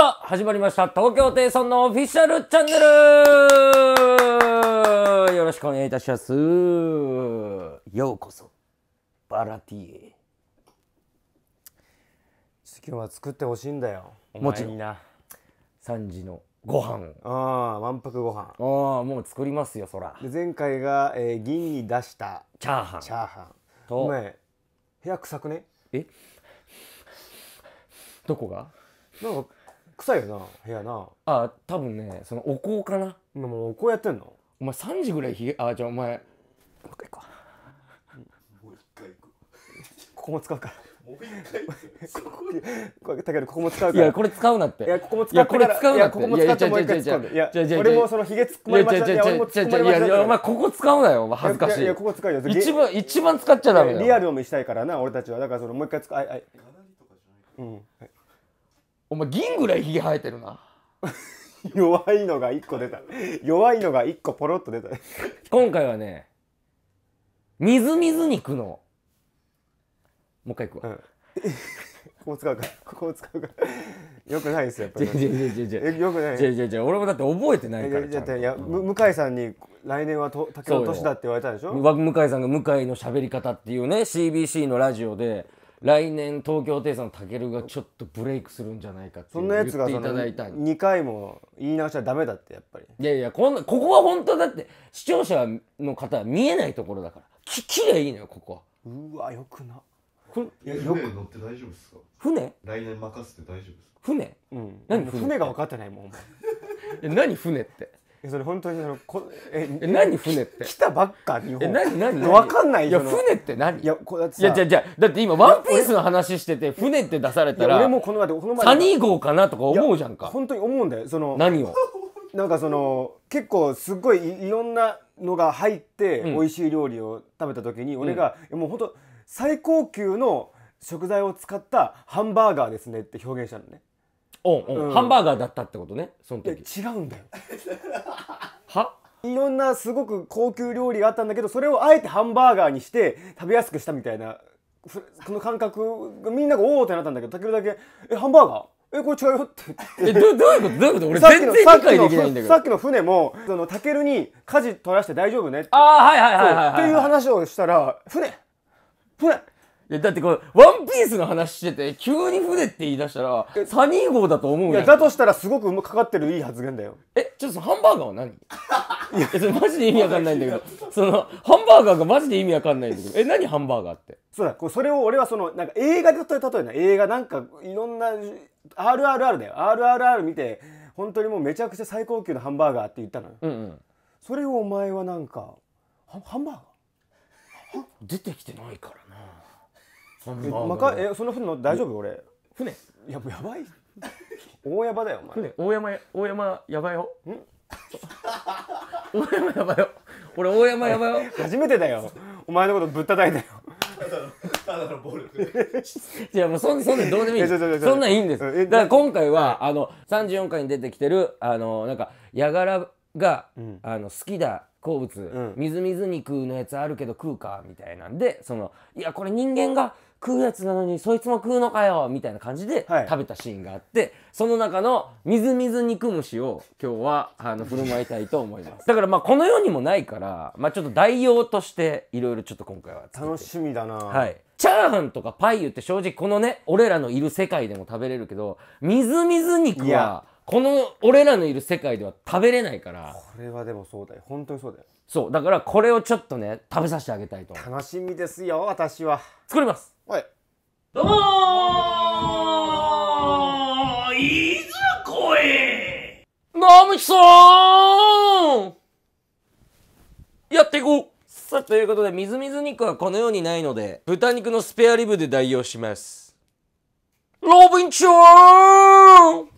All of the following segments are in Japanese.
さあ、始まりました。東京イソンのオフィシャルチャンネルよろしくお願いいたします。ようこそ、バラティエ。今日は作ってほしいんだよ。もちろん。3時のご飯ああわんぱくご飯ああもう作りますよそらで前回が、えー、銀に出したチャーハンチャーハンとお前部屋臭くねえどこがなんか臭いよな部屋なあ多分ねそのお香かなもうお香やってんのお前3時ぐらいひげあじゃあお前もう一回行こうもう一回行こうここも使うからもう一回ここだけどここも使うからいやこれ使うなっていやここも使っからいやこれ使うなってここも使ってもう一回突っいや俺もそのひげ突っ込まれましたいや俺も突っ込まれましたいやお前ここ使うなよ恥ずかしいいやここ使うよ一番一番使っちゃダメだよリアルを見したいからな俺たちはだからそのもう一回使うはいはいうんはいお前銀ぐらいひげ生えてるな 弱いのが1個出た弱いのが1個ポロッと出た今回はねみずみず肉のもう一回いくわ、うん、ここ使うかここ使うかよくないですよやっぱりよくないじゃじゃ俺もだって覚えてないからいや、向井さんに来年はと竹の年だって言われたでしょ向井さんが向井の喋り方っていうね CBC のラジオで来年東京帝さんのたけるがちょっとブレイクするんじゃないかってそんなやつがいただいたん2回も言い直しちゃダメだってやっぱりいやいやこんなここは本当だって視聴者の方は見えないところだからききりいいのよここはうわよくなふいやよく船乗って大丈夫ですか船来年任せて大丈夫ですか船うん何船船が分かってないもんお 何船ってえそれ本当にそのこええ何船って来たばっか日本え何何何わかんないよ船って何いやこうだっていやじゃじゃだって今ワンピースの話してて船って出されいたや俺もこの前この前サニー号かなとか思うじゃんか本当に思うんだよその何をなんかその結構すごいいいろんなのが入って美味しい料理を食べた時に俺が、いやもう本当最高級の食材を使ったハンバーガーですねって表現したのねおんおん、うんハンバーガーだったってことねその時違うんだよ はいろんなすごく高級料理があったんだけどそれをあえてハンバーガーにして食べやすくしたみたいなこの感覚がみんながおおってなったんだけどたけるだけ「えハンバーガーえこれ違うよ」ってえどういうことどういうこと俺さっき全然の理解できないんだけどさっきの船もそのたけるに舵取らして大丈夫ねってああはいはいはいはいはいっていう話をしたら船船だってこれ、ワンピースの話してて、急に船って言い出したら、サニー号だと思ういや、だとしたらすごくかかってるいい発言だよ。え、ちょっとハンバーガーは何 いや、それマジで意味わかんないんだけど、その、ハンバーガーがマジで意味わかんないんだけど、え、何ハンバーガーって。そうだ、こうそれを俺はその、なんか映画で例ええな、映画なんかいろんな、RRR だよ。RRR 見て、本当にもうめちゃくちゃ最高級のハンバーガーって言ったのよ。うんうん。それをお前はなんか、ハンバーガー出てきてないからまかえその船の大丈夫俺船ややばい大山だよお前船大山大山やばいよ 大山やばいよ俺大山やばいよ 初めてだよお前のことぶったたいたよただのボールいやもうそんそんなどうでもいいそんなんいいんですだから今回はあの三十四回に出てきてるあのなんかヤガラが、うん、あの好きだ好物、うん、みずみず肉のやつあるけど食うかみたいなんでそのいやこれ人間が食うやつなのにそいつも食うのかよみたいな感じで食べたシーンがあって、はい、その中のみずみず肉虫を今日はあの振る舞いたいと思います だからまあこの世にもないから、まあ、ちょっと代用としていろいろちょっと今回は楽しみだなはいチャーハンとかパイユって正直このね俺らのいる世界でも食べれるけどみずみず肉はこの俺らのいる世界では食べれないからこれはでもそうだよ本当にそうだよそうだからこれをちょっとね食べさせてあげたいと楽しみですよ私は作りますはいどうもーいずこへナムヒさんやっていこうさあということでみずみず肉はこのようにないので豚肉のスペアリブで代用しますロビンチーン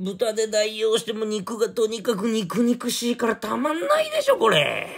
豚で代用しても肉がとにかく肉肉しいからたまんないでしょ、これ。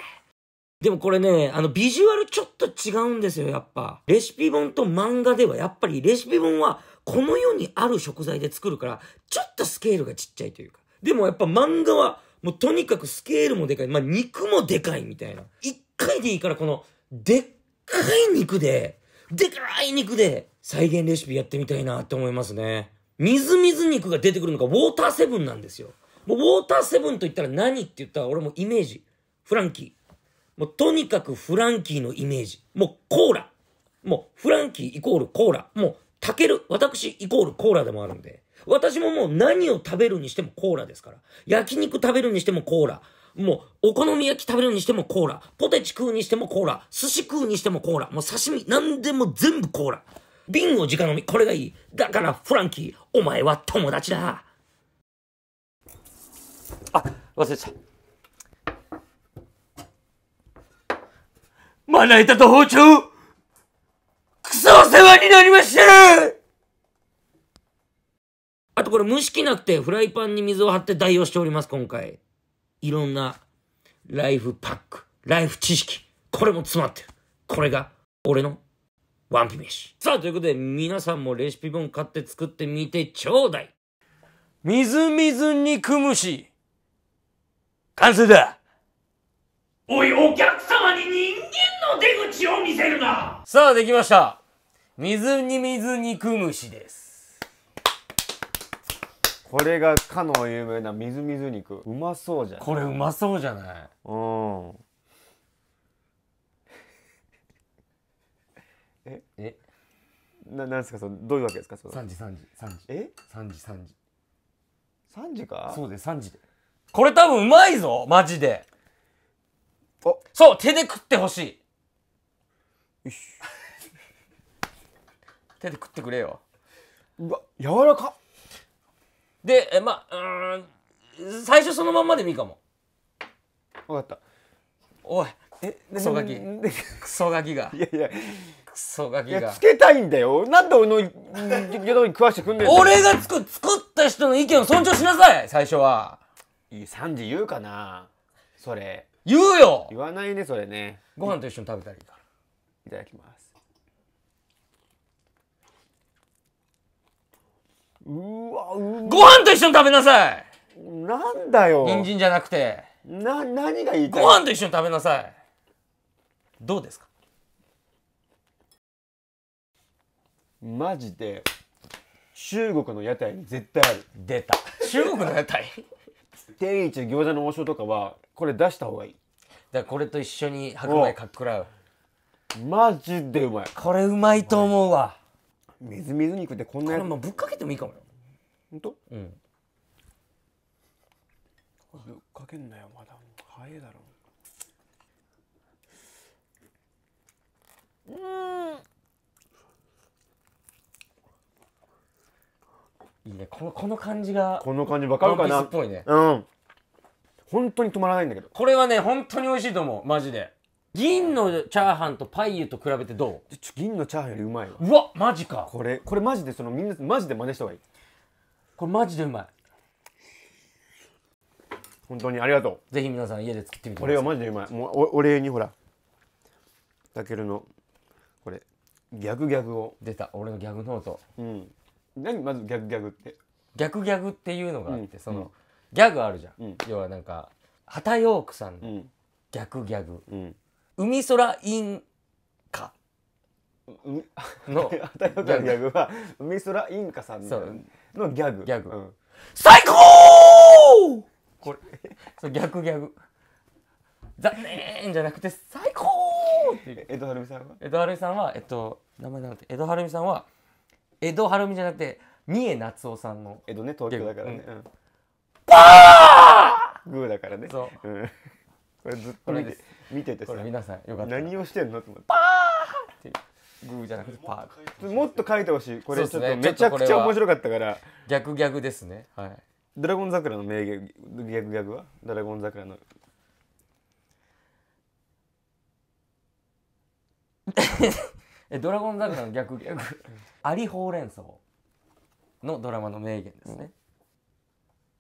でもこれね、あの、ビジュアルちょっと違うんですよ、やっぱ。レシピ本と漫画では、やっぱりレシピ本はこの世にある食材で作るから、ちょっとスケールがちっちゃいというか。でもやっぱ漫画は、もうとにかくスケールもでかい。まあ、肉もでかいみたいな。一回でいいから、この、でっかい肉で、でかい肉で、再現レシピやってみたいなって思いますね。みずみず肉が出てくるのがウォーターセブンなんですよ。もうウォーターセブンと言ったら何って言ったら俺もイメージ。フランキー。もうとにかくフランキーのイメージ。もうコーラ。もうフランキーイコールコーラ。もうタケル。私イコールコーラでもあるんで。私ももう何を食べるにしてもコーラですから。焼肉食べるにしてもコーラ。もう、お好み焼き食べるにしてもコーラ。ポテチ食うにしてもコーラ。寿司食うにしてもコーラ。もう刺身、何でも全部コーラ。瓶を直飲み、これがいい。だからフランキー、お前は友達だ。あ、忘れてた。まな板と包丁クソお世話になりましたあとこれ蒸し器なくてフライパンに水を張って代用しております、今回。いろんなライフパック、ライフ知識、これも詰まってる。これが俺のワンピ飯。さあ、ということで皆さんもレシピ本買って作ってみてちょうだい。みずみず肉虫。完成だおい、お客様に人間の出口を見せるなさあ、できました。水に水肉虫です。これがかの有名な水ず肉。うまそうじゃないこれうまそうじゃないうん。ええななんですかそのどういうわけですかその3時3時3時え3時3時3時かそうです3時でこれ多分うまいぞマジでおそう手で食ってほしいよし 手で食ってくれようわ柔らかでえまあうん最初そのまんまでもいいかも分かったおいえクソガキクソガキがいやいやクソガキがつけたいんだよなんで俺の魚道に食わしてくんねえんだ俺がつく作った人の意見を尊重しなさい最初はいい3時言うかなそれ言うよ言わないねそれねご飯と一緒に食べたらいいからいただきますうわうご飯と一緒に食べなさいなんだよ人参じゃなくてな何がいいご飯と一緒に食べなさいどうですかマジで中国の屋台に絶対ある出た中国の屋台定一餃子の王将とかはこれ出した方がいいだからこれと一緒に白米かっくらうマジでうまいこれうまいと思うわみずみず肉ってこんなこれもうぶっかけてもいいかもよほんとうんぶっかけんなよまだ早いだろうんいいねこのこの感じがこの感じ分かるかなっぽいねうん本当に止まらないんだけどこれはね本当に美味しいと思うマジで銀のチャーハンとパイユと比べてどちょ銀のチャーハンよりうまいわうわマジかこれこれマジでそのみんなマジで真似した方がいいこれマジでうまい本当にありがとうぜひ皆さん家で作ってみてこくだれはマジでうまいもうおお礼にほらたけるのこれギャグギャグを出た俺のギャグノートうん何まずギャグギャグって逆ギャグっていうのがあって、うんその、うんギャグあるじゃん、うん要はなんか畑ヨークさんの逆ギャグうん「海空インカの畑岡 のギャグは海空インカさんののギャグギャグうん「最高!」これそう逆ギャグ「残念!」じゃなくて「最高!」っていう江戸晴美さんは江戸晴美さんはえっと名前なんて江戸晴美さんは江戸晴美じゃなくて三重夏夫さんの江戸ね東京だからね、うん、パーグーだからねそう、うん、これずっと見て見ててさ皆さんよかった何をしてんのて思ってパーってグーじゃなくてパーもっと書いてほしいこれちょっとめちゃくちゃ面白かったから逆逆ですねはいドラゴン桜の名言逆逆はドラゴン桜の Yeah. えドラゴン桜の逆逆ありほうれん草のドラマの名言ですね、うん、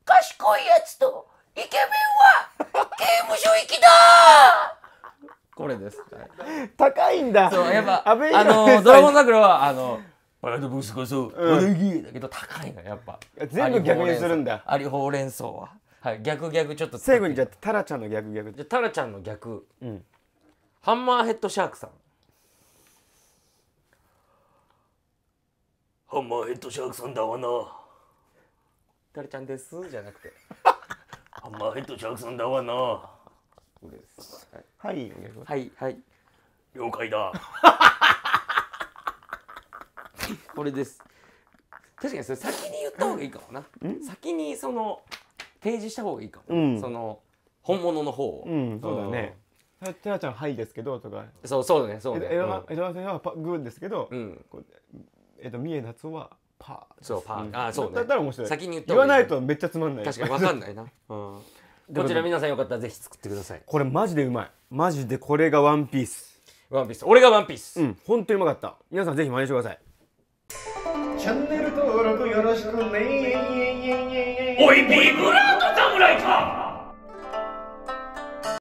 賢いやつとイケメンは刑務所行きだ これです、高いんだそうやっぱあのドラゴン桜はあの俺の息子そう、うん、だけど高いのやっぱ全部逆にするんだありほうれん草ははい逆逆ちょっと最後にじゃあタラちゃんの逆逆じゃタラちゃんの逆、うん、ハンマーヘッドシャークさんハンマーヘッドシャークさんだわなタルちゃんですじゃなくてハンマーヘッドシャークさんだわなはいはいはいはい。了解だ これです確かにそれ先に言った方がいいかもな先にその提示した方がいいかも、うん、その本物の方を、うん、そうだね、テラちゃん「はい」ですけどとかそうそうだねそうだね枝川先生はグーですけど、うん、えっと三重夏はパーそうパー、うんあそうねだったら面白い先に言った言わないとめっちゃつまんない確かにわかんないな、うん、こちら皆さんよかったらぜひ作ってくださいこれマジでうまいマジでこれがワンピースワンピース俺がワンピース、うん本当にうまかった皆さんぜひ真似してくださいチャンネル登録よろしくねおいビブラート侍か